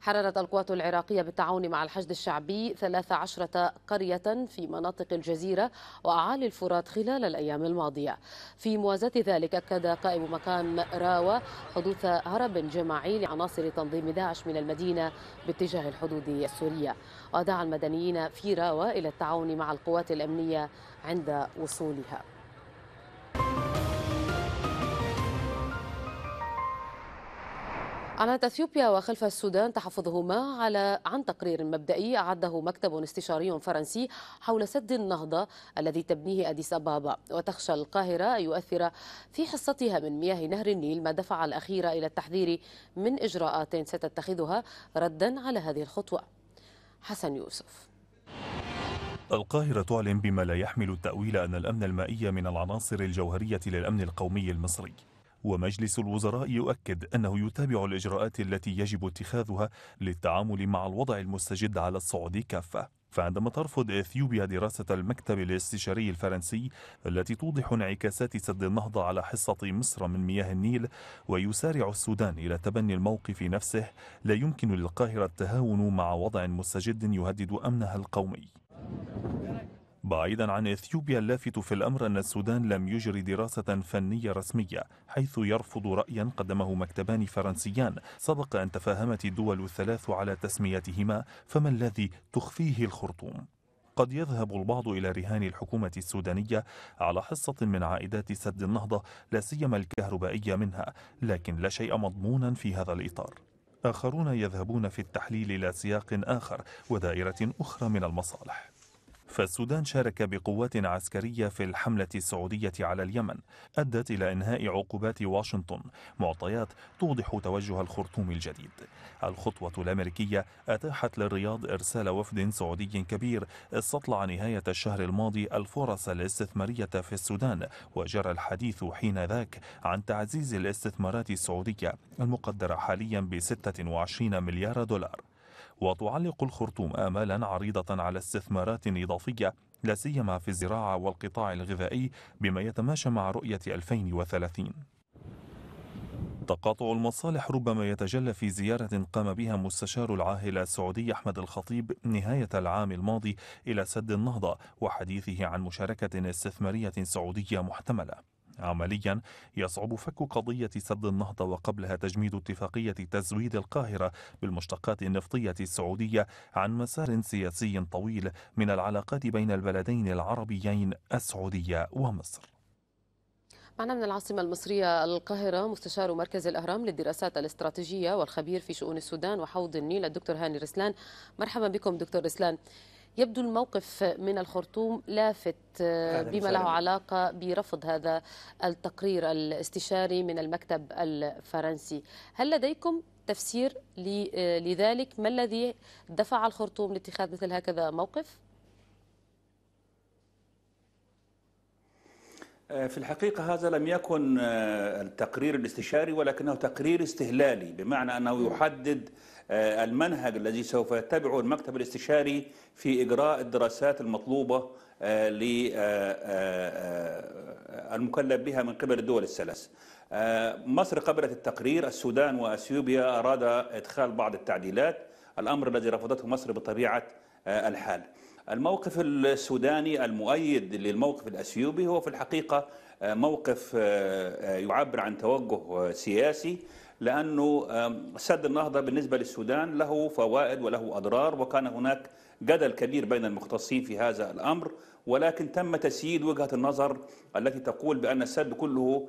حررت القوات العراقية بالتعاون مع الحشد الشعبي 13 قرية في مناطق الجزيرة وأعالي الفرات خلال الأيام الماضية في موازاة ذلك أكد قائم مكان راوة حدوث هرب جماعي لعناصر تنظيم داعش من المدينة باتجاه الحدود السورية ودعا المدنيين في راوة إلى التعاون مع القوات الأمنية عند وصولها عنت اثيوبيا وخلف السودان تحفظهما على عن تقرير مبدئي اعده مكتب استشاري فرنسي حول سد النهضه الذي تبنيه اديس ابابا وتخشى القاهره ان يؤثر في حصتها من مياه نهر النيل ما دفع الأخير الى التحذير من اجراءات ستتخذها ردا على هذه الخطوه. حسن يوسف القاهرة تعلن بما لا يحمل التأويل أن الأمن المائي من العناصر الجوهرية للأمن القومي المصري ومجلس الوزراء يؤكد أنه يتابع الإجراءات التي يجب اتخاذها للتعامل مع الوضع المستجد على الصعود كافة فعندما ترفض اثيوبيا دراسه المكتب الاستشاري الفرنسي التي توضح انعكاسات سد النهضه على حصه مصر من مياه النيل ويسارع السودان الى تبني الموقف نفسه لا يمكن للقاهره التهاون مع وضع مستجد يهدد امنها القومي بعيدا عن إثيوبيا اللافت في الأمر أن السودان لم يجري دراسة فنية رسمية حيث يرفض رأيا قدمه مكتبان فرنسيان سبق أن تفاهمت الدول الثلاث على تسميتهما فما الذي تخفيه الخرطوم؟ قد يذهب البعض إلى رهان الحكومة السودانية على حصة من عائدات سد النهضة لا سيما الكهربائية منها لكن لا شيء مضمونا في هذا الإطار آخرون يذهبون في التحليل إلى سياق آخر ودائرة أخرى من المصالح فالسودان شارك بقوات عسكرية في الحملة السعودية على اليمن أدت إلى إنهاء عقوبات واشنطن معطيات توضح توجه الخرطوم الجديد الخطوة الأمريكية أتاحت للرياض إرسال وفد سعودي كبير استطلع نهاية الشهر الماضي الفرص الاستثمارية في السودان وجرى الحديث حين ذاك عن تعزيز الاستثمارات السعودية المقدرة حاليا ب 26 مليار دولار وتعلق الخرطوم آمالا عريضة على استثمارات إضافية لا سيما في الزراعة والقطاع الغذائي بما يتماشى مع رؤية 2030 تقاطع المصالح ربما يتجلى في زيارة قام بها مستشار العاهل السعودي أحمد الخطيب نهاية العام الماضي إلى سد النهضة وحديثه عن مشاركة استثمارية سعودية محتملة عمليا يصعب فك قضية سد النهضة وقبلها تجميد اتفاقية تزويد القاهرة بالمشتقات النفطية السعودية عن مسار سياسي طويل من العلاقات بين البلدين العربيين السعودية ومصر معنا من العاصمة المصرية القاهرة مستشار مركز الأهرام للدراسات الاستراتيجية والخبير في شؤون السودان وحوض النيل الدكتور هاني رسلان مرحبا بكم دكتور رسلان يبدو الموقف من الخرطوم لافت آه، بما له علاقة برفض هذا التقرير الاستشاري من المكتب الفرنسي هل لديكم تفسير آه، لذلك ما الذي دفع الخرطوم لاتخاذ مثل هكذا موقف؟ آه، في الحقيقة هذا لم يكن التقرير الاستشاري ولكنه تقرير استهلالي بمعنى أنه يحدد آه، المنهج الذي سوف يتبعه المكتب الاستشاري في إجراء الدراسات المطلوبة آه، آه، المكلف بها من قبل الدول الثلاث مصر قبلت التقرير السودان وأثيوبيا أراد إدخال بعض التعديلات الأمر الذي رفضته مصر بطبيعة الحال الموقف السوداني المؤيد للموقف الأثيوبي هو في الحقيقة موقف يعبر عن توجه سياسي لأنه سد النهضة بالنسبة للسودان له فوائد وله أضرار وكان هناك جدل كبير بين المختصين في هذا الأمر ولكن تم تسييد وجهة النظر التي تقول بأن السد كله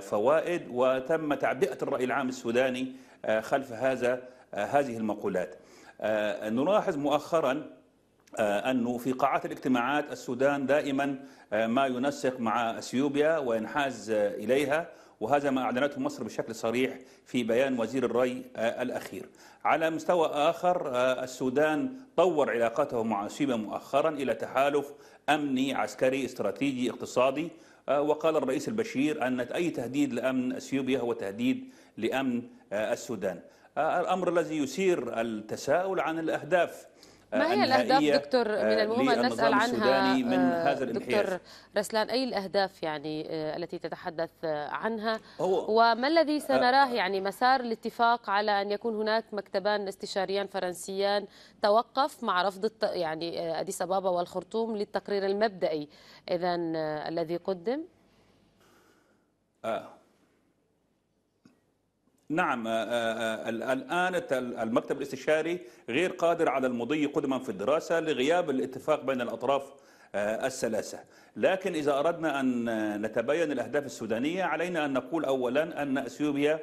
فوائد وتم تعبئة الرأي العام السوداني خلف هذا هذه المقولات نلاحظ مؤخرا أنه في قاعات الاجتماعات السودان دائما ما ينسق مع أثيوبيا وينحاز إليها وهذا ما أعلنته مصر بشكل صريح في بيان وزير الري آه، الأخير على مستوى آخر آه، السودان طور علاقاته مع سيبا مؤخرا إلى تحالف أمني عسكري استراتيجي اقتصادي آه، وقال الرئيس البشير أن أي تهديد لأمن أثيوبيا هو تهديد لأمن السودان الأمر الذي يثير التساؤل عن الأهداف ما هي الأهداف دكتور آه، من المهم أن نسأل عنها من آه، هذا الانحياز. دكتور رسلان أي الأهداف يعني آه، التي تتحدث عنها وما الذي سنراه يعني مسار الاتفاق على أن يكون هناك مكتبان استشاريان فرنسيان توقف مع رفض يعني أديس أبابا والخرطوم للتقرير المبدئي إذا الذي قدم آه. نعم آه، آه، آه، الآن المكتب الاستشاري غير قادر على المضي قدما في الدراسة لغياب الاتفاق بين الأطراف الثلاثة لكن إذا أردنا أن نتبين الأهداف السودانية علينا أن نقول أولا أن أثيوبيا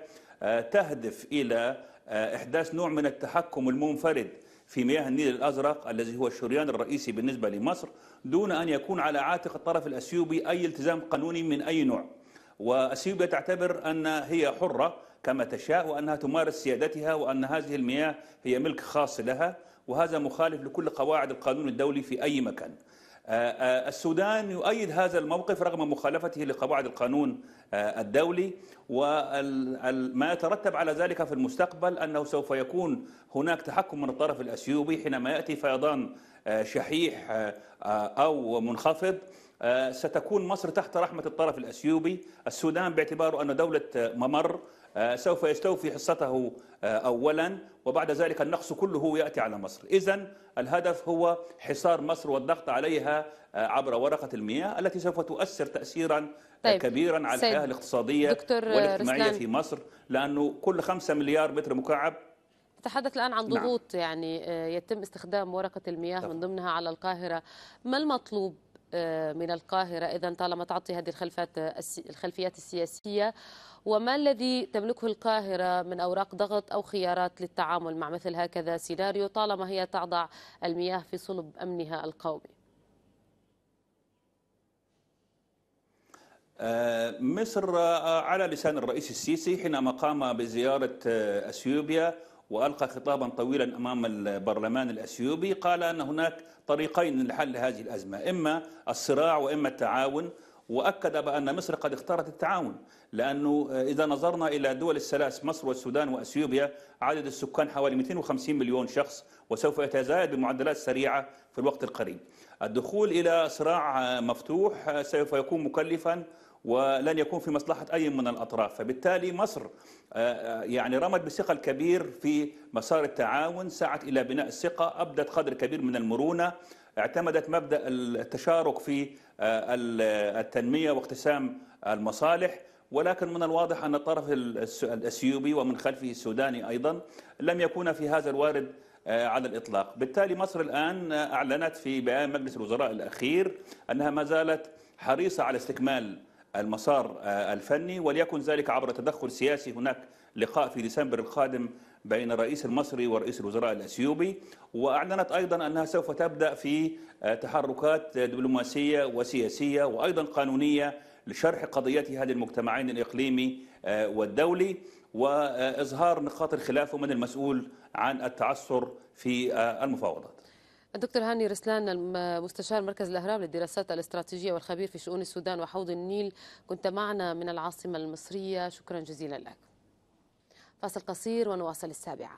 تهدف إلى إحداث نوع من التحكم المنفرد في مياه النيل الأزرق الذي هو الشريان الرئيسي بالنسبة لمصر دون أن يكون على عاتق الطرف الأثيوبي أي التزام قانوني من أي نوع وأثيوبيا تعتبر أن هي حرة كما تشاء وأنها تمارس سيادتها وأن هذه المياه هي ملك خاص لها وهذا مخالف لكل قواعد القانون الدولي في أي مكان آه، آه، السودان يؤيد هذا الموقف رغم مخالفته لقواعد القانون آه، الدولي وما يترتب على ذلك في المستقبل أنه سوف يكون هناك تحكم من الطرف الأثيوبي حينما يأتي فيضان شحيح أو منخفض ستكون مصر تحت رحمة الطرف الأثيوبي السودان باعتباره أن دولة ممر آه، سوف يستوفي حصته آه، اولا وبعد ذلك النقص كله ياتي على مصر اذا الهدف هو حصار مصر والضغط عليها آه، عبر ورقه المياه التي سوف تؤثر تاثيرا طيب. كبيرا على الحياه الاقتصاديه والاجتماعيه رسلان. في مصر لانه كل 5 مليار متر مكعب تحدث الآن عن نعم. ضغوط نعم. يعني يتم استخدام ورقة المياه طبعا. نعم. من ضمنها على القاهرة ما المطلوب من القاهرة إذا طالما تعطي هذه الخلفيات السياسية وما الذي تملكه القاهرة من أوراق ضغط أو خيارات للتعامل مع مثل هكذا سيناريو طالما هي تضع المياه في صلب أمنها القومي آه، مصر آه، على لسان الرئيس السيسي حينما قام بزيارة آه، أثيوبيا وألقى خطابا طويلا أمام البرلمان الأثيوبي قال أن هناك طريقين لحل هذه الأزمة إما الصراع وإما التعاون واكد بان مصر قد اختارت التعاون لانه اذا نظرنا الى دول الثلاث مصر والسودان واثيوبيا عدد السكان حوالي 250 مليون شخص وسوف يتزايد بمعدلات سريعه في الوقت القريب. الدخول الى صراع مفتوح سوف يكون مكلفا ولن يكون في مصلحة أي من الأطراف فبالتالي مصر آه، آه، يعني رمت بثقة كبير في مسار التعاون سعت إلى بناء الثقة أبدت قدر كبير من المرونة اعتمدت مبدأ التشارك في آه، التنمية واقتسام المصالح ولكن من الواضح أن الطرف الأثيوبي ومن خلفه السوداني أيضا لم يكون في هذا الوارد على الإطلاق بالتالي مصر الآن أعلنت في بيان مجلس الوزراء الأخير أنها ما زالت حريصة على استكمال المسار آه، الفني وليكن ذلك عبر تدخل سياسي هناك لقاء في ديسمبر القادم بين الرئيس المصري ورئيس الوزراء الاثيوبي واعلنت ايضا انها سوف تبدا في آه، تحركات دبلوماسيه وسياسيه وايضا قانونيه لشرح قضيتها للمجتمعين الاقليمي آه، والدولي واظهار نقاط الخلاف ومن المسؤول عن التعثر في المفاوضات الدكتور هاني رسلان مستشار مركز الأهرام للدراسات الاستراتيجية والخبير في شؤون السودان وحوض النيل كنت معنا من العاصمة المصرية شكرا جزيلا لك فاصل قصير ونواصل السابعة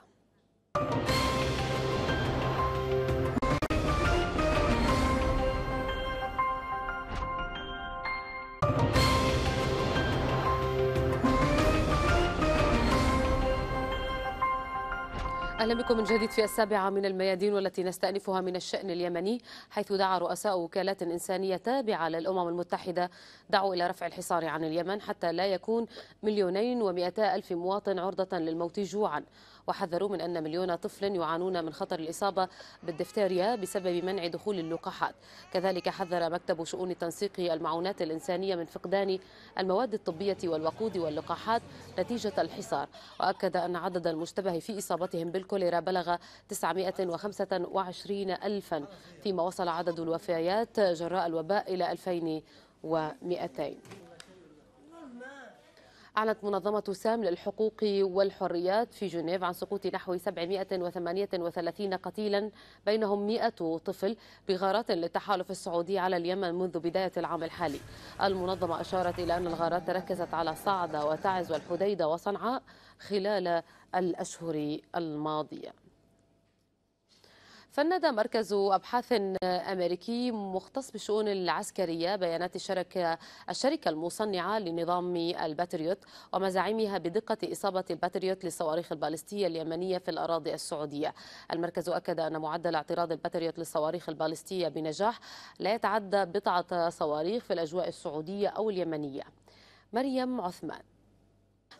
أهلا بكم من جديد في السابعة من الميادين والتي نستأنفها من الشأن اليمني حيث دعا رؤساء وكالات إنسانية تابعة للأمم المتحدة دعوا إلى رفع الحصار عن اليمن حتى لا يكون مليونين ومئتا ألف مواطن عرضة للموت جوعا وحذروا من أن مليون طفل يعانون من خطر الإصابة بالدفتيريا بسبب منع دخول اللقاحات كذلك حذر مكتب شؤون تنسيق المعونات الإنسانية من فقدان المواد الطبية والوقود واللقاحات نتيجة الحصار وأكد أن عدد المشتبه في إصابتهم بال الكوليرا بلغ 925 ألفا فيما وصل عدد الوفيات جراء الوباء إلى 2200 أعلنت منظمة سام للحقوق والحريات في جنيف عن سقوط نحو 738 قتيلا بينهم 100 طفل بغارات للتحالف السعودي على اليمن منذ بداية العام الحالي المنظمة أشارت إلى أن الغارات تركزت على صعدة وتعز والحديدة وصنعاء خلال الأشهر الماضية فند مركز أبحاث أمريكي مختص بالشؤون العسكرية بيانات الشركة, الشركة المصنعة لنظام الباتريوت ومزاعمها بدقة إصابة الباتريوت للصواريخ البالستية اليمنية في الأراضي السعودية المركز أكد أن معدل اعتراض الباتريوت للصواريخ البالستية بنجاح لا يتعدى بضعة صواريخ في الأجواء السعودية أو اليمنية مريم عثمان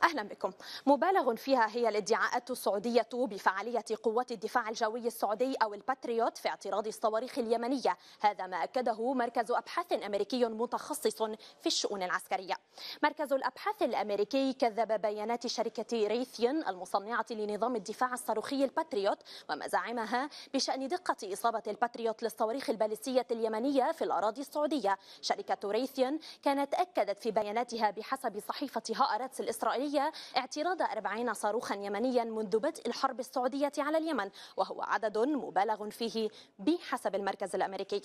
أهلا بكم مبالغ فيها هي الادعاءات السعودية بفعالية قوات الدفاع الجوي السعودي أو الباتريوت في اعتراض الصواريخ اليمنية هذا ما أكده مركز أبحاث أمريكي متخصص في الشؤون العسكرية مركز الأبحاث الأمريكي كذب بيانات شركة ريثيون المصنعة لنظام الدفاع الصاروخي الباتريوت ومزاعمها بشأن دقة إصابة الباتريوت للصواريخ البالستية اليمنية في الأراضي السعودية شركة ريثيون كانت أكدت في بياناتها بحسب صحيفة هآرتس الإسرائيلية الإسرائيلية اعتراض 40 صاروخا يمنيا منذ بدء الحرب السعودية على اليمن وهو عدد مبالغ فيه بحسب المركز الأمريكي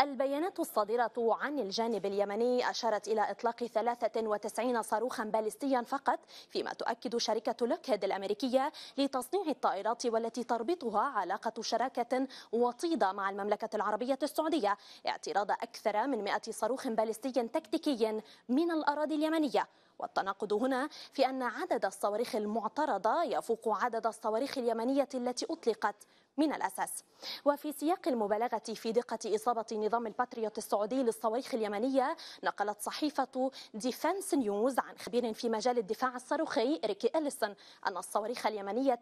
البيانات الصادرة عن الجانب اليمني أشارت إلى إطلاق 93 صاروخا باليستيا فقط فيما تؤكد شركة لوكهيد الأمريكية لتصنيع الطائرات والتي تربطها علاقة شراكة وطيدة مع المملكة العربية السعودية اعتراض أكثر من 100 صاروخ باليستي تكتيكي من الأراضي اليمنية والتناقض هنا في أن عدد الصواريخ المعترضة يفوق عدد الصواريخ اليمنية التي أطلقت من الأساس وفي سياق المبالغة في دقة إصابة نظام الباتريوت السعودي للصواريخ اليمنية نقلت صحيفة ديفنس نيوز عن خبير في مجال الدفاع الصاروخي ريكي إليسون أن الصواريخ اليمنية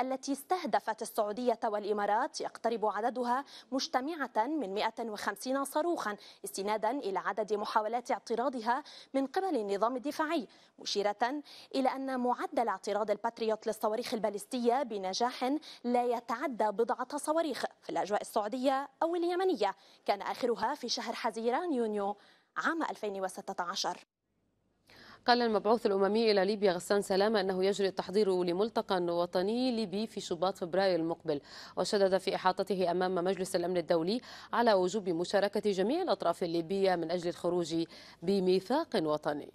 التي استهدفت السعودية والإمارات يقترب عددها مجتمعة من 150 صاروخا استنادا إلى عدد محاولات اعتراضها من قبل النظام الدفاعي مشيرة إلى أن معدل اعتراض الباتريوت للصواريخ البالستية بنجاح لا يتعدى بضعة صواريخ في الأجواء السعودية أو اليمنية كان آخرها في شهر حزيران يونيو عام 2016 قال المبعوث الأممي إلى ليبيا غسان سلامة أنه يجري التحضير لملتقى وطني ليبي في شباط فبراير المقبل وشدد في إحاطته أمام مجلس الأمن الدولي على وجوب مشاركة جميع الأطراف الليبية من أجل الخروج بميثاق وطني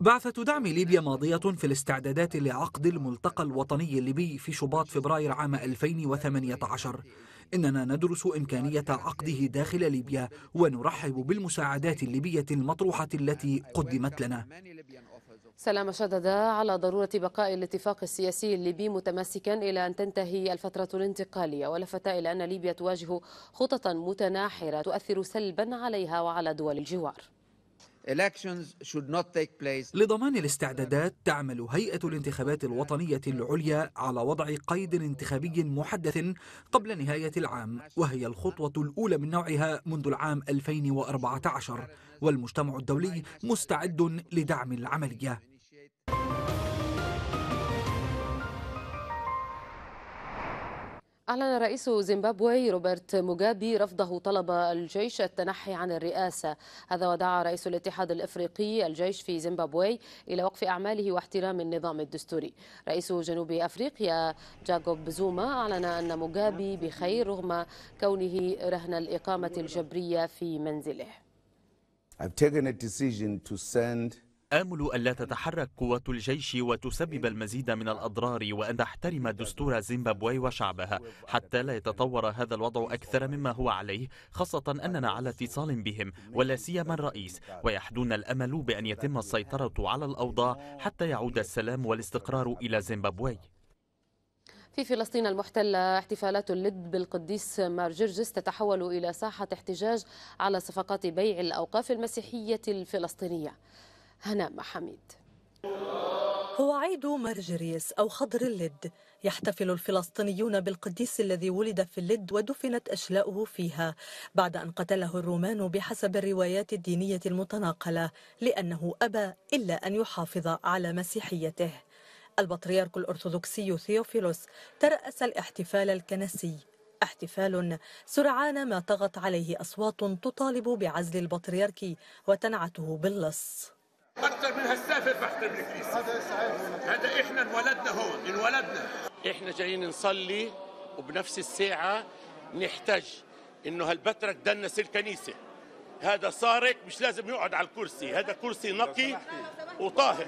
بعثة دعم ليبيا ماضية في الاستعدادات لعقد الملتقى الوطني الليبي في شباط فبراير عام 2018 إننا ندرس إمكانية عقده داخل ليبيا ونرحب بالمساعدات الليبية المطروحة التي قدمت لنا سلام شدد على ضرورة بقاء الاتفاق السياسي الليبي متمسكا إلى أن تنتهي الفترة الانتقالية ولفت إلى أن ليبيا تواجه خططا متناحرة تؤثر سلبا عليها وعلى دول الجوار لضمان الاستعدادات تعمل هيئة الانتخابات الوطنية العليا على وضع قيد انتخابي محدث قبل نهاية العام وهي الخطوة الأولى من نوعها منذ العام 2014 والمجتمع الدولي مستعد لدعم العملية أعلن رئيس زيمبابوي روبرت موغابي رفضه طلب الجيش التنحي عن الرئاسة هذا ودعا رئيس الاتحاد الإفريقي الجيش في زيمبابوي إلى وقف أعماله واحترام النظام الدستوري رئيس جنوب أفريقيا جاكوب زوما أعلن أن موغابي بخير رغم كونه رهن الإقامة الجبرية في منزله I've taken a decision to send آمل ألا تتحرك قوة الجيش وتسبب المزيد من الأضرار وأن تحترم دستور زيمبابوي وشعبها حتى لا يتطور هذا الوضع أكثر مما هو عليه خاصة أننا على اتصال بهم ولا سيما الرئيس ويحدون الأمل بأن يتم السيطرة على الأوضاع حتى يعود السلام والاستقرار إلى زيمبابوي في فلسطين المحتلة احتفالات اللد بالقديس مار جرجس تتحول إلى ساحة احتجاج على صفقات بيع الأوقاف المسيحية الفلسطينية هناء محميد هو عيد مرجريس أو خضر اللد يحتفل الفلسطينيون بالقديس الذي ولد في اللد ودفنت أشلاؤه فيها بعد أن قتله الرومان بحسب الروايات الدينية المتناقلة لأنه أبى إلا أن يحافظ على مسيحيته البطريرك الأرثوذكسي ثيوفيلوس ترأس الاحتفال الكنسي احتفال سرعان ما طغت عليه أصوات تطالب بعزل البطريرك وتنعته باللص اكثر من هالسافر فاحترم الكنيسه هذا هذا احنا انولدنا هون انولدنا احنا جايين نصلي وبنفس الساعه نحتاج انه هالبترك دنس الكنيسه هذا سارق مش لازم يقعد على الكرسي هذا كرسي نقي وطاهر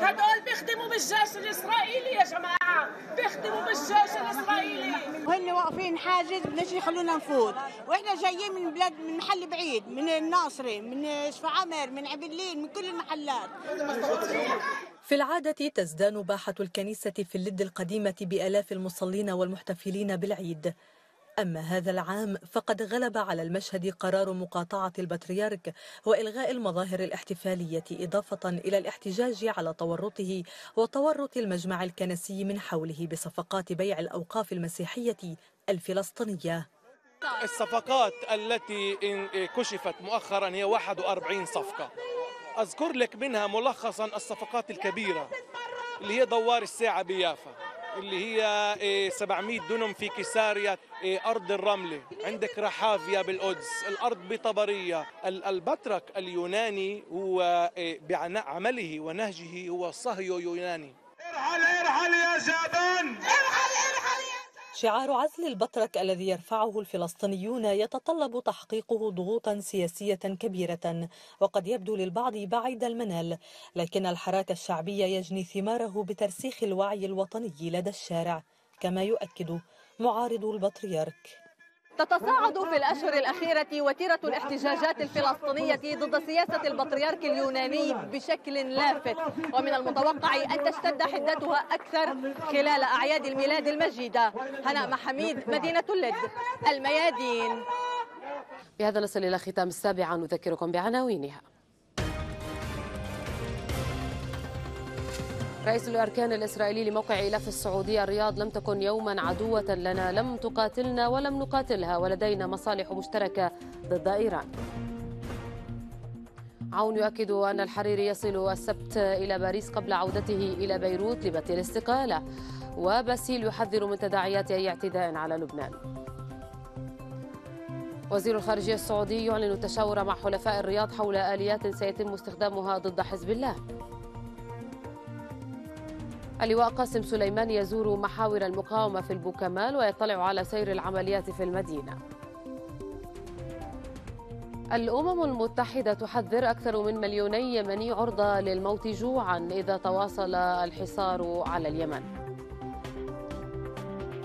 هدول بيخدموا بالجيش الاسرائيلي يا جماعه بيخدموا بالجيش الاسرائيلي وهن واقفين حاجز بدناش يخلونا نفوت واحنا جايين من بلاد من محل بعيد من الناصري من شفعمر من عبلين من كل المحلات في العادة تزدان باحة الكنيسة في اللد القديمة بآلاف المصلين والمحتفلين بالعيد أما هذا العام فقد غلب على المشهد قرار مقاطعة البطريرك وإلغاء المظاهر الاحتفالية إضافة إلى الاحتجاج على تورطه وتورط المجمع الكنسي من حوله بصفقات بيع الأوقاف المسيحية الفلسطينية الصفقات التي كشفت مؤخرا هي 41 صفقة أذكر لك منها ملخصا الصفقات الكبيرة اللي هي دوار الساعة بيافا اللي هي 700 إيه، دونم في كساريا إيه، أرض الرملة عندك رحافيا بالقدس الأرض بطبرية البطرك اليوناني هو إيه، بعمله ونهجه هو صهيو يوناني ارحل ارحل يا شعبان ارحل ارحل يا شعار عزل البطرك الذي يرفعه الفلسطينيون يتطلب تحقيقه ضغوطا سياسية كبيرة وقد يبدو للبعض بعيد المنال لكن الحراك الشعبي يجني ثماره بترسيخ الوعي الوطني لدى الشارع كما يؤكد معارض البطريرك تتصاعد في الأشهر الأخيرة وتيرة الاحتجاجات الفلسطينية ضد سياسة البطريرك اليوناني بشكل لافت ومن المتوقع أن تشتد حدتها أكثر خلال أعياد الميلاد المجيدة هناء محميد مدينة اللد الميادين بهذا نصل إلى ختام السابعة نذكركم بعناوينها رئيس الأركان الإسرائيلي لموقع إيلاف السعودية الرياض لم تكن يوما عدوة لنا لم تقاتلنا ولم نقاتلها ولدينا مصالح مشتركة ضد إيران عون يؤكد أن الحريري يصل السبت إلى باريس قبل عودته إلى بيروت لبث الاستقالة وباسيل يحذر من تداعيات أي اعتداء على لبنان وزير الخارجية السعودي يعلن التشاور مع حلفاء الرياض حول آليات سيتم استخدامها ضد حزب الله اللواء قاسم سليمان يزور محاور المقاومة في البوكمال ويطلع على سير العمليات في المدينة الأمم المتحدة تحذر أكثر من مليوني يمني عرضة للموت جوعا إذا تواصل الحصار على اليمن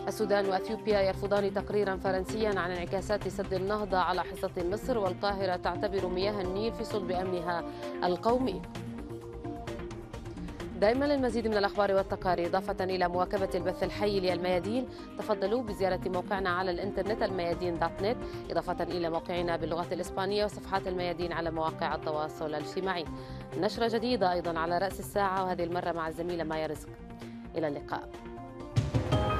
السودان وأثيوبيا يرفضان تقريرا فرنسيا عن انعكاسات سد النهضة على حصة مصر والقاهرة تعتبر مياه النيل في صلب أمنها القومي دائما للمزيد من الأخبار والتقارير إضافة إلى مواكبة البث الحي للميادين تفضلوا بزيارة موقعنا على الإنترنت الميادين دوت نت إضافة إلى موقعنا باللغة الإسبانية وصفحات الميادين على مواقع التواصل الاجتماعي نشرة جديدة أيضا على رأس الساعة وهذه المرة مع الزميلة مايا رزق إلى اللقاء